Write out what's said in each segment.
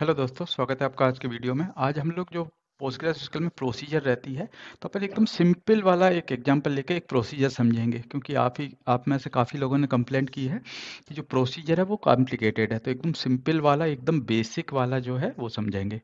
hello दोस्तों स्वागत है आपका आज के वीडियो में आज हम लोग जो पोस्टग्रेस स्किल में प्रोसीजर रहती है तो अपन एकदम सिंपल वाला एक एग्जांपल लेके एक प्रोसीजर समझेंगे क्योंकि आप ही आप में से काफ़ी लोगों ने कंप्लेंट की है कि जो प्रोसीजर है वो कॉम्प्लिकेटेड है तो एकदम सिंपल वाला एकदम बेसिक वाला जो है वो समझेंगे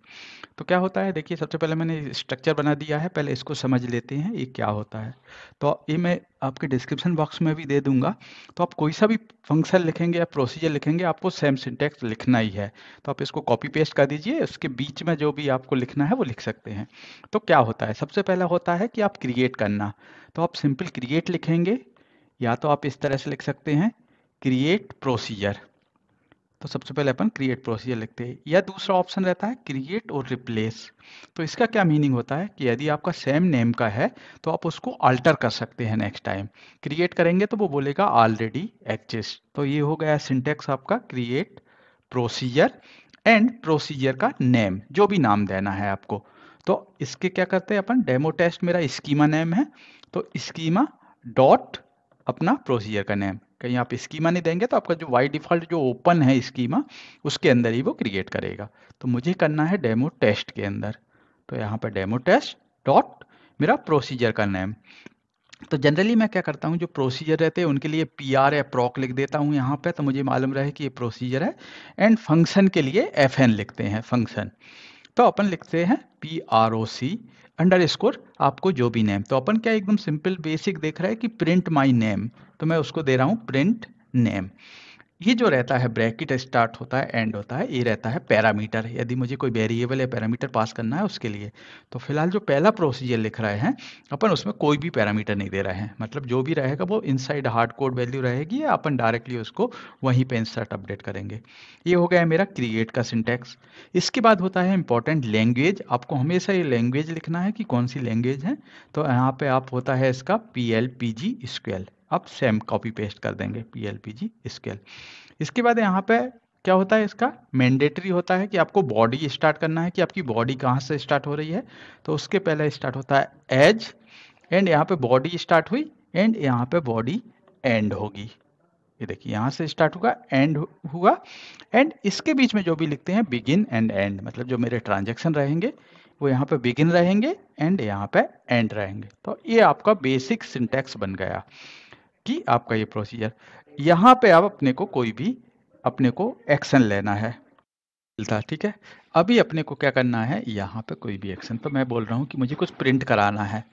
तो क्या होता है देखिए सबसे पहले मैंने स्ट्रक्चर बना दिया है पहले इसको समझ लेते हैं ये क्या होता है तो ये मैं आपके डिस्क्रिप्शन बॉक्स में भी दे दूंगा तो आप कोई सा भी फंक्शन लिखेंगे या प्रोसीजर लिखेंगे आपको सेम सिंटेक्स लिखना ही है तो आप इसको कॉपी पेस्ट कर दीजिए उसके बीच में जो भी आपको लिखना है वो लिख सकते हैं तो क्या होता है सबसे पहला होता है कि आप क्रिएट करना तो आप सिंपल क्रिएट लिखेंगे या तो आप इस तरह से लिख सकते हैं क्रिएट प्रोसीजर तो सबसे पहले अपन क्रिएट प्रोसीजर लिखते हैं या दूसरा ऑप्शन रहता है क्रिएट और रिप्लेस तो इसका क्या मीनिंग होता है कि यदि आपका सेम नेम का है तो आप उसको अल्टर कर सकते हैं नेक्स्ट टाइम क्रिएट करेंगे तो वो बोलेगा ऑलरेडी एक्जिस्ट तो ये हो गया सिंटेक्स आपका क्रिएट प्रोसीजर एंड प्रोसीजर का नेम जो भी नाम देना है आपको तो इसके क्या करते हैं अपन डेमो टेस्ट मेरा स्कीमा नेम है तो स्कीमा डॉट अपना प्रोसीजर का नेम कहीं आप स्कीमा नहीं देंगे तो आपका जो वाई डिफॉल्ट जो ओपन है स्कीमा उसके अंदर ही वो क्रिएट करेगा तो मुझे करना है डेमो टेस्ट के अंदर तो यहाँ पर डेमो टेस्ट डॉट मेरा प्रोसीजर का नेम तो जनरली मैं क्या करता हूँ जो प्रोसीजर रहते हैं उनके लिए पी आर या प्रॉक लिख देता हूँ यहाँ पे तो मुझे मालूम रहे कि ये प्रोसीजर है एंड फंक्शन के लिए एफ एन लिखते हैं फंक्शन तो अपन लिखते हैं P R O C underscore आपको जो भी नेम तो अपन क्या एकदम सिंपल बेसिक देख रहा है कि प्रिंट माई नेम तो मैं उसको दे रहा हूँ प्रिंट नेम ये जो रहता है ब्रैकेट स्टार्ट होता है एंड होता है ये रहता है पैरामीटर यदि मुझे कोई वेरिएबल या पैरामीटर पास करना है उसके लिए तो फिलहाल जो पहला प्रोसीजर लिख रहे हैं अपन उसमें कोई भी पैरामीटर नहीं दे रहे हैं मतलब जो भी रहेगा वो इनसाइड हार्ड कोड वैल्यू रहेगी या अपन डायरेक्टली उसको वहीं पर इंसर्ट अपडेट करेंगे ये हो गया मेरा क्रिएट का सिंटेक्स इसके बाद होता है इंपॉर्टेंट लैंग्वेज आपको हमेशा ये लैंग्वेज लिखना है कि कौन सी लैंग्वेज है तो यहाँ पर आप होता है इसका P L P G SQL अब सेम कॉपी पेस्ट कर देंगे P L P G SQL इसके बाद यहाँ पे क्या होता है इसका मैंडेटरी होता है कि आपको बॉडी स्टार्ट करना है कि आपकी बॉडी कहाँ से स्टार्ट हो रही है तो उसके पहले स्टार्ट होता है एज एंड यहाँ पे बॉडी स्टार्ट हुई एंड यहाँ पे बॉडी एंड होगी ये देखिए यहाँ से स्टार्ट होगा एंड हुआ एंड इसके बीच में जो भी लिखते हैं बिगिन एंड एंड मतलब जो मेरे ट्रांजेक्शन रहेंगे वो यहाँ पे बिगिन रहेंगे एंड यहाँ पे एंड रहेंगे तो ये आपका बेसिक सिंटेक्स बन गया कि आपका ये प्रोसीजर यहाँ पे आप अपने को कोई भी अपने को एक्शन लेना है मिलता ठीक है अभी अपने को क्या करना है यहाँ पे कोई भी एक्शन तो मैं बोल रहा हूँ कि मुझे कुछ प्रिंट कराना है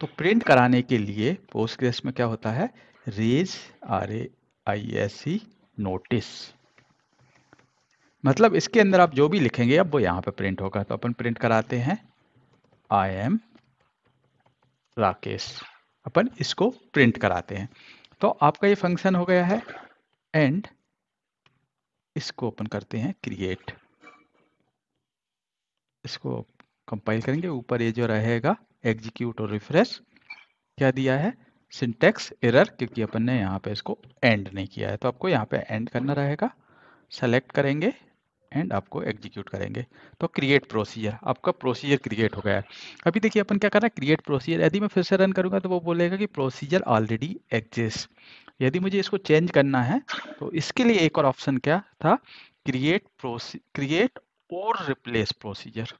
तो प्रिंट कराने के लिए पोस्ट में क्या होता है raise R A I S E notice मतलब इसके अंदर आप जो भी लिखेंगे अब वो यहाँ पे प्रिंट होगा तो अपन प्रिंट कराते हैं आई एम राकेश अपन इसको प्रिंट कराते हैं तो आपका ये फंक्शन हो गया है एंड इसको ओपन करते हैं क्रिएट इसको कंपाइल करेंगे ऊपर ये जो रहेगा एग्जीक्यूट और रिफ्रेश क्या दिया है सिंटेक्स एरर क्योंकि अपन ने यहाँ पे इसको एंड नहीं किया है तो आपको यहाँ पे एंड करना रहेगा सेलेक्ट करेंगे एंड आपको एग्जीक्यूट करेंगे तो क्रिएट प्रोसीजर आपका प्रोसीजर क्रिएट हो गया है अभी देखिए अपन क्या कर रहा है क्रिएट प्रोसीजर यदि मैं फिर से रन करूँगा तो वो बोलेगा कि प्रोसीजर ऑलरेडी एग्जिस्ट यदि मुझे इसको चेंज करना है तो इसके लिए एक और ऑप्शन क्या था क्रिएट प्रोसी क्रिएट और रिप्लेस प्रोसीजर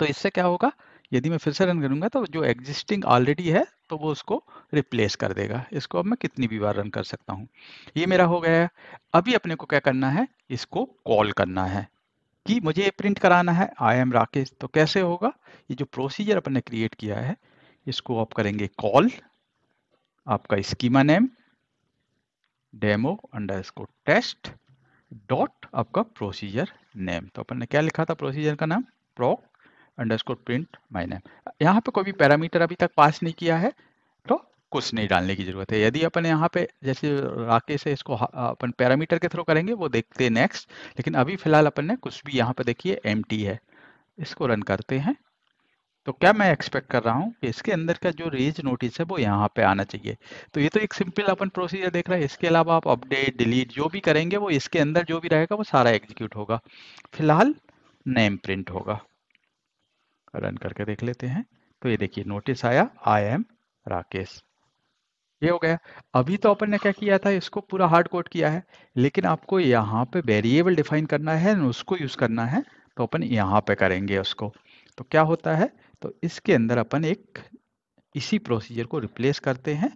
तो इससे क्या होगा यदि मैं फिर से रन करूँगा तो जो एग्जिस्टिंग ऑलरेडी है तो वो उसको रिप्लेस कर देगा इसको अब मैं कितनी भी बार रन कर सकता हूँ ये मेरा हो गया अभी अपने को क्या करना है इसको कॉल करना है कि मुझे प्रिंट कराना है आई एम राकेश तो कैसे होगा ये जो प्रोसीजर अपन ने क्रिएट किया है इसको आप करेंगे कॉल आपका schema name demo under test dot आपका प्रोसीजर नेम तो अपन ने क्या लिखा था प्रोसीजर का नाम proc underscore print my name यहाँ पे कोई भी पैरामीटर अभी तक पास नहीं किया है तो कुछ नहीं डालने की जरूरत है यदि अपन यहाँ पे जैसे राकेश है इसको अपन पैरामीटर के थ्रू करेंगे वो देखते हैं नेक्स्ट लेकिन अभी फिलहाल अपन ने कुछ भी यहाँ पे देखिए एम है इसको रन करते हैं तो क्या मैं एक्सपेक्ट कर रहा हूँ कि इसके अंदर का जो रेज नोटिस है वो यहाँ पे आना चाहिए तो ये तो एक सिंपल अपन प्रोसीजर देख रहा है इसके अलावा आप अपडेट डिलीट जो भी करेंगे वो इसके अंदर जो भी रहेगा वो सारा एग्जीक्यूट होगा फिलहाल नेम प्रिंट होगा रन करके देख लेते हैं तो ये देखिए नोटिस आया आई एम राकेश ये हो गया अभी तो अपन ने क्या किया था इसको पूरा हार्ड कोड किया है लेकिन आपको यहाँ पे वेरिएबल डिफाइन करना है उसको यूज करना है तो अपन यहाँ पे करेंगे उसको तो क्या होता है तो इसके अंदर अपन एक इसी प्रोसीजर को रिप्लेस करते हैं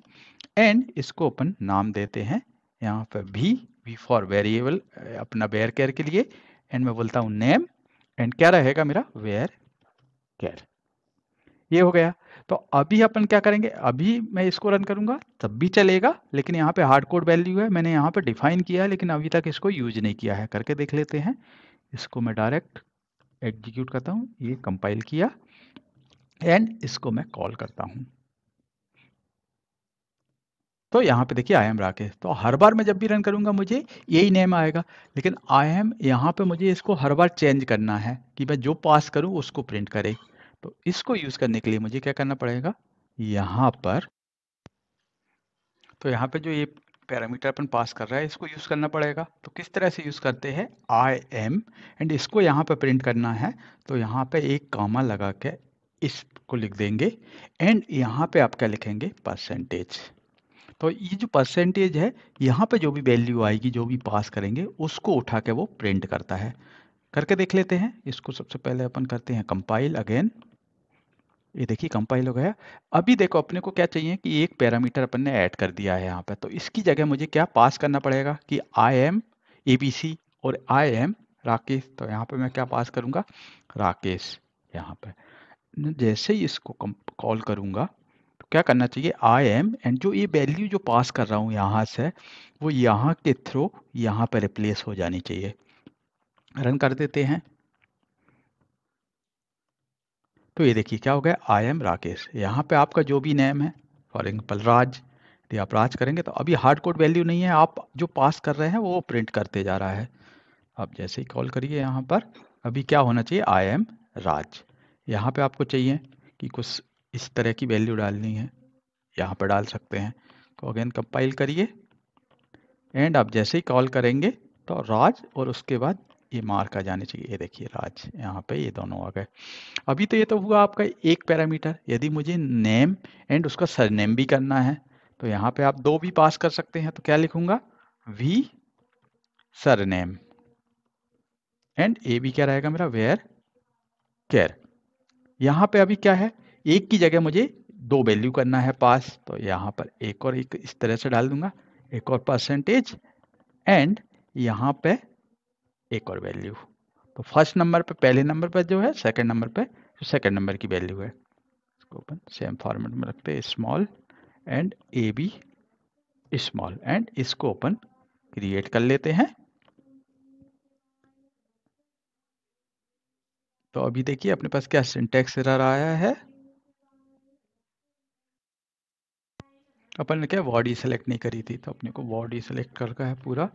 एंड इसको अपन नाम देते हैं यहाँ पे भी वी फॉर वेरिएबल अपना वेयर केयर के लिए एंड मैं बोलता हूँ नेम एंड क्या रहेगा मेरा वेयर कैर ये हो गया तो अभी अपन क्या करेंगे अभी मैं इसको रन करूंगा तब भी चलेगा लेकिन यहाँ पे हार्ड कोड वैल्यू है मैंने यहाँ पे डिफाइन किया है लेकिन अभी तक इसको यूज नहीं किया है करके देख लेते हैं इसको मैं डायरेक्ट एग्जीक्यूट करता हूँ ये कंपाइल किया एंड इसको मैं कॉल करता हूँ तो यहाँ पे देखिए आई एम राकेश तो हर बार मैं जब भी रन करूंगा मुझे यही नेम आएगा लेकिन आई एम यहाँ पे मुझे इसको हर बार चेंज करना है कि मैं जो पास करूँ उसको प्रिंट करे तो इसको यूज करने के लिए मुझे क्या करना पड़ेगा यहाँ पर तो यहाँ पे जो ये पैरामीटर अपन पास कर रहा है इसको यूज करना पड़ेगा तो किस तरह से यूज करते हैं आई एम एंड इसको यहाँ पे प्रिंट करना है तो यहाँ पे एक कामा लगा के इसको लिख देंगे एंड यहाँ पे आप क्या लिखेंगे परसेंटेज तो ये जो परसेंटेज है यहाँ पे जो भी वैल्यू आएगी जो भी पास करेंगे उसको उठा के वो प्रिंट करता है करके देख लेते हैं इसको सबसे पहले अपन करते हैं कंपाइल अगेन ये देखिए कंपाइल हो गया अभी देखो अपने को क्या चाहिए कि एक पैरामीटर अपन ने ऐड कर दिया है यहाँ पर तो इसकी जगह मुझे क्या पास करना पड़ेगा कि I M A B C और आई एम राकेश तो यहाँ पे मैं क्या पास करूँगा राकेश यहाँ पे जैसे ही इसको कॉल करूँगा तो क्या करना चाहिए आई एम एंड जो ये वैल्यू जो पास कर रहा हूँ यहाँ से वो यहाँ के थ्रू यहाँ पर रिप्लेस हो जानी चाहिए रन कर देते हैं तो ये देखिए क्या हो गया आई एम राकेश यहाँ पे आपका जो भी नेम है फॉर एग्जाम्पल राज यदि आप राज करेंगे तो अभी हार्ड कोड वैल्यू नहीं है आप जो पास कर रहे हैं वो प्रिंट करते जा रहा है आप जैसे ही कॉल करिए यहाँ पर अभी क्या होना चाहिए आई एम राज यहाँ पे आपको चाहिए कि कुछ इस तरह की वैल्यू डालनी है यहाँ पर डाल सकते हैं तो अगेन कंपाइल करिए एंड आप जैसे ही कॉल करेंगे तो राज और उसके बाद ये मार्क आ जाने चाहिए ये देखिए राज यहाँ पे ये दोनों आ गए अभी तो ये तो हुआ आपका एक पैरामीटर यदि मुझे नेम एंड उसका सरनेम भी करना है तो यहाँ पे आप दो भी पास कर सकते हैं तो क्या लिखूंगा वी सरनेम एंड ए भी क्या रहेगा मेरा वेयर केयर यहाँ पे अभी क्या है एक की जगह मुझे दो वैल्यू करना है पास तो यहाँ पर एक और एक इस तरह से डाल दूंगा एक और परसेंटेज एंड यहाँ पे एक और वैल्यू तो फर्स्ट नंबर पे पहले नंबर पे जो है सेकंड नंबर पे जो सेकंड नंबर की वैल्यू है इसको ओपन सेम फॉर्मेट में रखते हैं small and A B small and इसको ओपन क्रिएट कर लेते हैं तो अभी देखिए अपने पास क्या सिंटेक्स एरर आया है अपन ने क्या बॉडी सेलेक्ट नहीं करी थी तो अपने को बॉडी सेलेक्ट कर है पूरा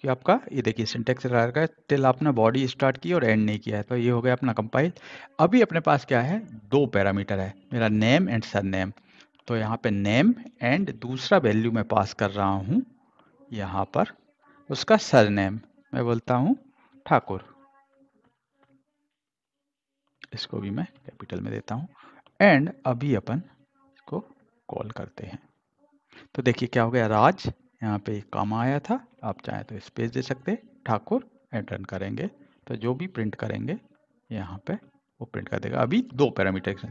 कि आपका ये देखिए सिंटेक्स एरर का टिल आपने बॉडी स्टार्ट की और एंड नहीं किया है तो ये हो गया अपना कंपाइल अभी अपने पास क्या है दो पैरामीटर है मेरा नेम एंड सर नेम तो यहाँ पे नेम एंड दूसरा वैल्यू मैं पास कर रहा हूँ यहाँ पर उसका सर नेम मैं बोलता हूँ ठाकुर इसको भी मैं कैपिटल में देता हूँ एंड अभी अपन इसको कॉल करते हैं तो देखिए क्या हो गया राज यहाँ पे काम आया था आप चाहें तो स्पेस दे सकते ठाकुर एंड रन करेंगे तो जो भी प्रिंट करेंगे यहाँ पे वो प्रिंट कर देगा अभी दो पैरामीटर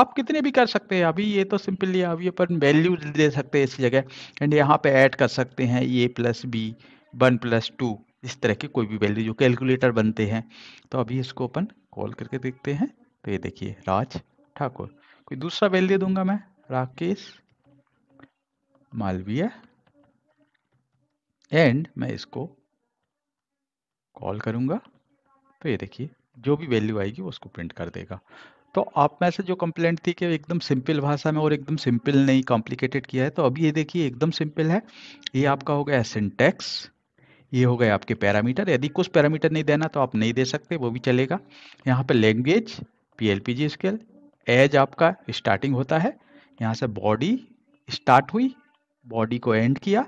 आप कितने भी कर सकते हैं अभी ये तो सिंपली अभी अपन वैल्यू दे सकते हैं इस जगह एंड यहाँ पे ऐड कर सकते हैं A plus B one plus two इस तरह की कोई भी वैल्यू जो कैलकुलेटर बनते हैं तो अभी इसको अपन कॉल करके देखते हैं तो ये देखिए राज ठाकुर कोई दूसरा वैल्यू दूंगा मैं राकेश मालवीय एंड मैं इसको कॉल करूँगा तो ये देखिए जो भी वैल्यू आएगी वो उसको प्रिंट कर देगा तो आप में से जो कंप्लेंट थी कि एकदम सिंपल भाषा में और एकदम सिंपल नहीं कॉम्प्लिकेटेड किया है तो अभी ये देखिए एकदम सिंपल है ये आपका हो गया सिंटेक्स ये हो गए आपके पैरामीटर यदि कुछ पैरामीटर नहीं देना तो आप नहीं दे सकते वो भी चलेगा यहाँ पर language P L P G SQL as आपका स्टार्टिंग होता है यहाँ से बॉडी स्टार्ट हुई बॉडी को एंड किया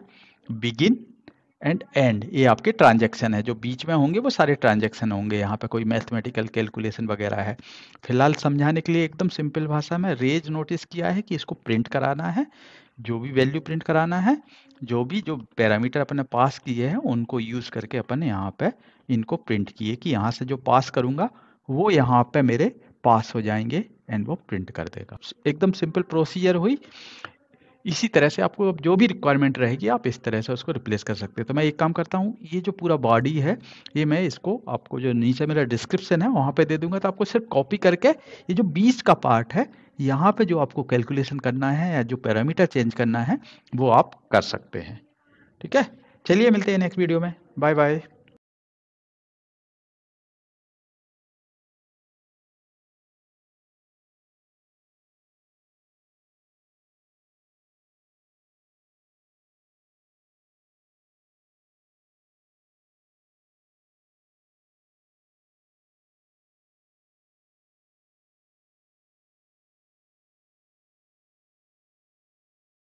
बिगिन एंड एंड ये आपके ट्रांजेक्शन है जो बीच में होंगे वो सारे ट्रांजेक्शन होंगे यहाँ पे कोई मैथमेटिकल कैलकुलेशन वगैरह है फिलहाल समझाने के लिए एकदम सिंपल भाषा में रेज नोटिस किया है कि इसको प्रिंट कराना है जो भी वैल्यू प्रिंट कराना है जो भी जो पैरामीटर अपने पास किए हैं उनको यूज़ करके अपन यहाँ पे इनको प्रिंट किए कि यहाँ से जो पास करूँगा वो यहाँ पे मेरे पास हो जाएंगे एंड वो प्रिंट कर देगा एकदम सिंपल प्रोसीजर हुई इसी तरह से आपको जो भी रिक्वायरमेंट रहेगी आप इस तरह से उसको रिप्लेस कर सकते हैं तो मैं एक काम करता हूँ ये जो पूरा बॉडी है ये मैं इसको आपको जो नीचे मेरा डिस्क्रिप्शन है वहाँ पे दे दूंगा तो आपको सिर्फ कॉपी करके ये जो बीच का पार्ट है यहाँ पे जो आपको कैलकुलेशन करना है या जो पैरामीटर चेंज करना है वो आप कर सकते हैं ठीक है चलिए मिलते हैं नेक्स्ट वीडियो में बाय बाय